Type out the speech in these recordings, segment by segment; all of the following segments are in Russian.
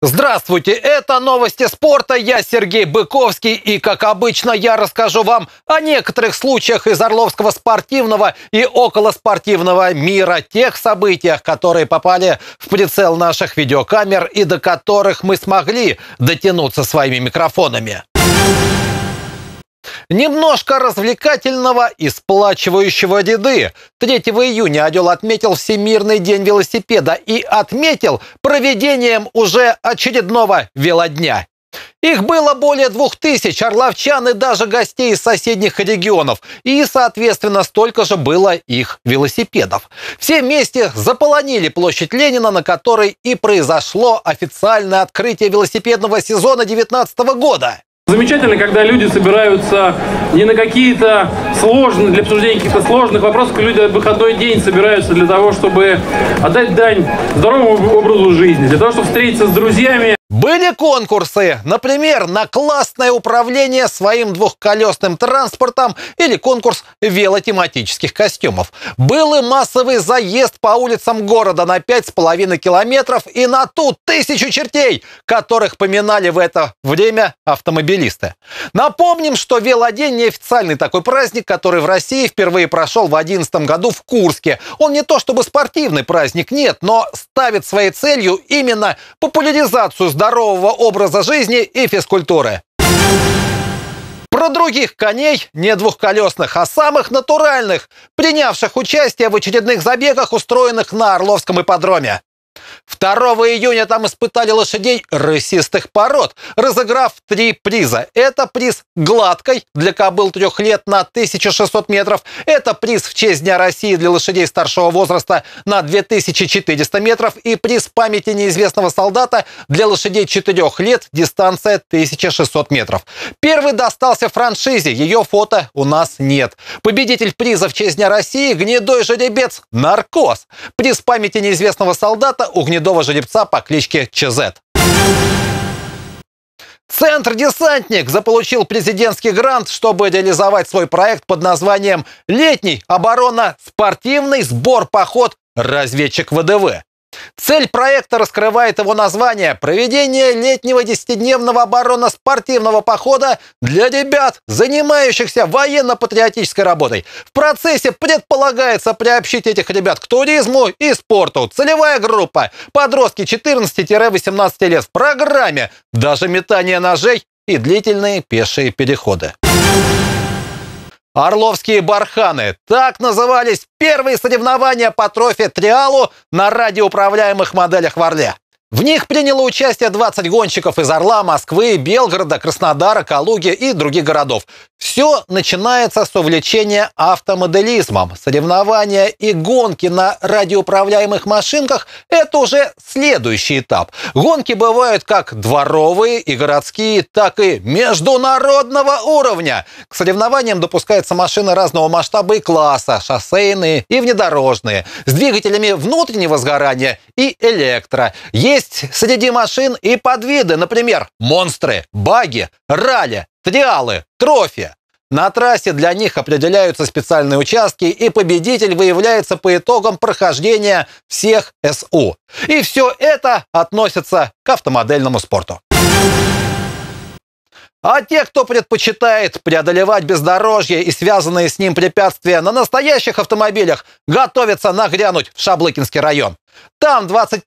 Здравствуйте, это новости спорта, я Сергей Быковский, и как обычно я расскажу вам о некоторых случаях из Орловского спортивного и околоспортивного мира, тех событиях, которые попали в прицел наших видеокамер и до которых мы смогли дотянуться своими микрофонами. Немножко развлекательного и сплачивающего деды. 3 июня Орел отметил Всемирный день велосипеда и отметил проведением уже очередного велодня. Их было более двух тысяч орловчан и даже гостей из соседних регионов. И, соответственно, столько же было их велосипедов. Все вместе заполонили площадь Ленина, на которой и произошло официальное открытие велосипедного сезона 2019 года. Замечательно, когда люди собираются не на какие-то сложные, для обсуждения каких-то сложных вопросов, люди в выходной день собираются для того, чтобы отдать дань здоровому образу жизни, для того, чтобы встретиться с друзьями. Были конкурсы, например, на классное управление своим двухколесным транспортом или конкурс велотематических костюмов. Был и массовый заезд по улицам города на 5,5 километров и на ту тысячу чертей, которых поминали в это время автомобилисты. Напомним, что велодень – неофициальный такой праздник, который в России впервые прошел в 2011 году в Курске. Он не то чтобы спортивный праздник, нет, но ставит своей целью именно популяризацию здорового образа жизни и физкультуры. Про других коней, не двухколесных, а самых натуральных, принявших участие в очередных забегах, устроенных на Орловском ипподроме. 2 июня там испытали лошадей рысистых пород, разыграв три приза. Это приз гладкой для кобыл трех лет на 1600 метров. Это приз в честь Дня России для лошадей старшего возраста на 2400 метров. И приз памяти неизвестного солдата для лошадей четырех лет дистанция 1600 метров. Первый достался франшизе. Ее фото у нас нет. Победитель приза в честь Дня России – гнедой жеребец «Наркоз». Приз памяти неизвестного солдата угнедого жеребца по кличке Чезет. Центр «Десантник» заполучил президентский грант, чтобы реализовать свой проект под названием «Летний оборона-спортивный сбор-поход разведчик ВДВ». Цель проекта раскрывает его название «Проведение летнего десятидневного оборонно-спортивного похода для ребят, занимающихся военно-патриотической работой». В процессе предполагается приобщить этих ребят к туризму и спорту. Целевая группа – подростки 14-18 лет в программе, даже метание ножей и длительные пешие переходы. Орловские барханы. Так назывались первые соревнования по трофе Триалу на радиоуправляемых моделях в Орле. В них приняло участие 20 гонщиков из Орла, Москвы, Белгорода, Краснодара, Калуги и других городов. Все начинается с увлечения автомоделизмом. Соревнования и гонки на радиоуправляемых машинках – это уже следующий этап. Гонки бывают как дворовые и городские, так и международного уровня. К соревнованиям допускаются машины разного масштаба и класса – шоссейные и внедорожные, с двигателями внутреннего сгорания и электро. Есть есть среди машин и подвиды, например, монстры, баги, ралли, триалы, трофи. На трассе для них определяются специальные участки, и победитель выявляется по итогам прохождения всех СУ. И все это относится к автомодельному спорту. А те, кто предпочитает преодолевать бездорожье и связанные с ним препятствия на настоящих автомобилях, готовятся нагрянуть в Шаблыкинский район. Там 21-23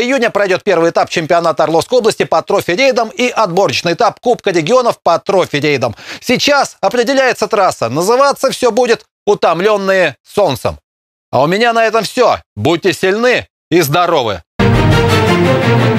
июня пройдет первый этап чемпионата Орловской области по трофи-рейдам и отборочный этап Кубка регионов по трофи-рейдам. Сейчас определяется трасса. Называться все будет «Утомленные солнцем». А у меня на этом все. Будьте сильны и здоровы! Thank you.